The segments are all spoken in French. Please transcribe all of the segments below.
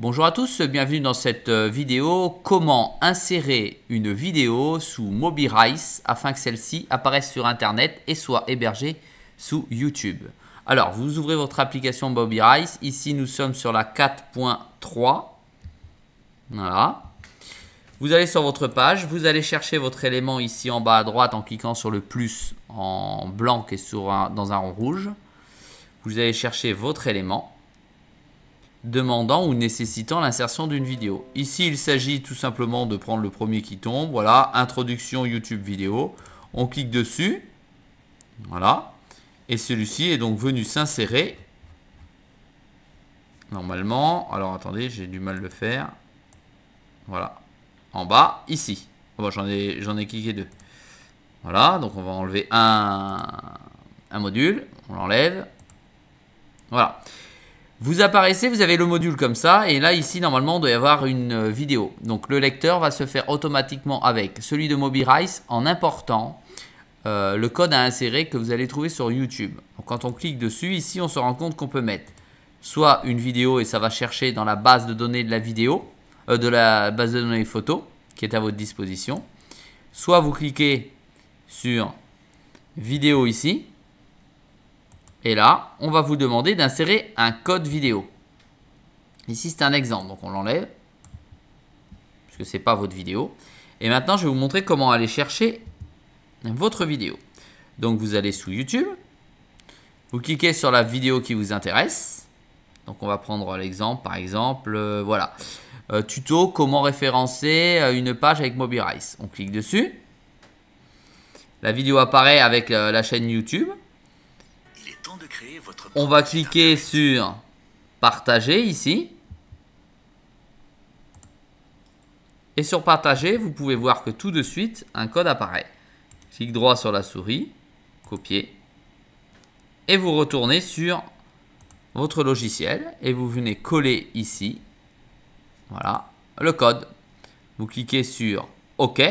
Bonjour à tous, bienvenue dans cette euh, vidéo comment insérer une vidéo sous MobiRice afin que celle-ci apparaisse sur internet et soit hébergée sous YouTube. Alors vous ouvrez votre application MobiRice, ici nous sommes sur la 4.3. Voilà. Vous allez sur votre page, vous allez chercher votre élément ici en bas à droite en cliquant sur le plus en blanc qui est sur dans un rond rouge. Vous allez chercher votre élément demandant ou nécessitant l'insertion d'une vidéo. Ici, il s'agit tout simplement de prendre le premier qui tombe. Voilà, introduction YouTube vidéo. On clique dessus. Voilà. Et celui-ci est donc venu s'insérer. Normalement. Alors attendez, j'ai du mal à le faire. Voilà. En bas, ici. Oh, bah, j'en ai, ai cliqué deux. Voilà, donc on va enlever un, un module. On l'enlève. Voilà. Vous apparaissez, vous avez le module comme ça, et là ici normalement on doit y avoir une euh, vidéo. Donc le lecteur va se faire automatiquement avec celui de MobiRice en important euh, le code à insérer que vous allez trouver sur YouTube. quand on clique dessus, ici on se rend compte qu'on peut mettre soit une vidéo et ça va chercher dans la base de données de la vidéo, euh, de la base de données photo qui est à votre disposition, soit vous cliquez sur vidéo ici, et là, on va vous demander d'insérer un code vidéo. Ici, c'est un exemple, donc on l'enlève. Parce que ce n'est pas votre vidéo. Et maintenant, je vais vous montrer comment aller chercher votre vidéo. Donc, vous allez sous YouTube. Vous cliquez sur la vidéo qui vous intéresse. Donc, on va prendre l'exemple, par exemple, euh, voilà. Euh, tuto, comment référencer euh, une page avec Mobirise. On clique dessus. La vidéo apparaît avec la chaîne YouTube. On va cliquer sur partager ici. Et sur partager, vous pouvez voir que tout de suite, un code apparaît. clique droit sur la souris, copier. Et vous retournez sur votre logiciel et vous venez coller ici. Voilà, le code. Vous cliquez sur OK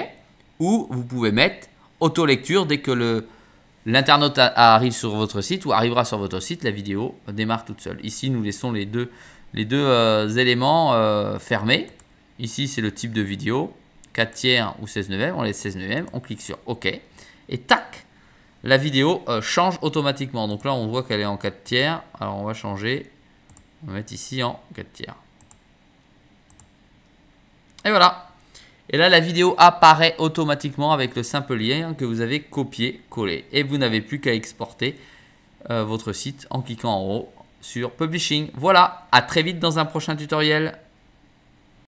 ou vous pouvez mettre auto-lecture dès que le, L'internaute arrive sur votre site ou arrivera sur votre site, la vidéo démarre toute seule. Ici, nous laissons les deux, euh, éléments euh, fermés. Ici, c'est le type de vidéo, 4 tiers ou 16 neuvième. On laisse 16 neuvième, on clique sur OK. Et tac, la vidéo euh, change automatiquement. Donc là, on voit qu'elle est en 4 tiers. Alors, on va changer. On va mettre ici en 4 tiers. Et voilà. Et là, la vidéo apparaît automatiquement avec le simple lien que vous avez copié, collé. Et vous n'avez plus qu'à exporter euh, votre site en cliquant en haut sur Publishing. Voilà, à très vite dans un prochain tutoriel.